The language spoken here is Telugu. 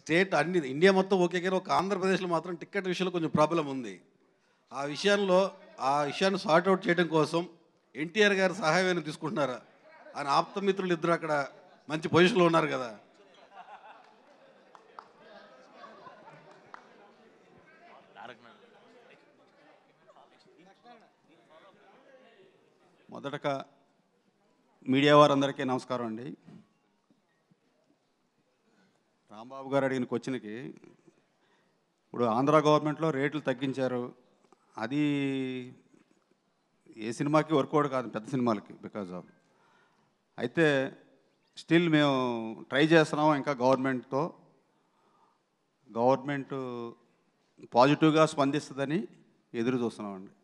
స్టేట్ అన్ని ఇండియా మొత్తం ఓకే కానీ ఒక ఆంధ్రప్రదేశ్లో మాత్రం టికెట్ విషయంలో కొంచెం ప్రాబ్లం ఉంది ఆ విషయంలో ఆ విషయాన్ని సార్ట్అవుట్ చేయడం కోసం ఎన్టీఆర్ గారు సహాయం తీసుకుంటున్నారా ఆయన ఆప్తమిత్రులు ఇద్దరు అక్కడ మంచి పొజిషన్లో ఉన్నారు కదా మొదటగా మీడియా వారందరికీ నమస్కారం అండి రాంబాబు గారు అడిగిన క్వశ్చన్కి ఇప్పుడు ఆంధ్ర గవర్నమెంట్లో రేట్లు తగ్గించారు అది ఏ సినిమాకి వర్కౌట్ కాదు పెద్ద సినిమాలకి బికాజ్ ఆఫ్ అయితే స్టిల్ మేము ట్రై చేస్తున్నాము ఇంకా గవర్నమెంట్తో గవర్నమెంట్ పాజిటివ్గా స్పందిస్తుందని ఎదురు చూస్తున్నామండి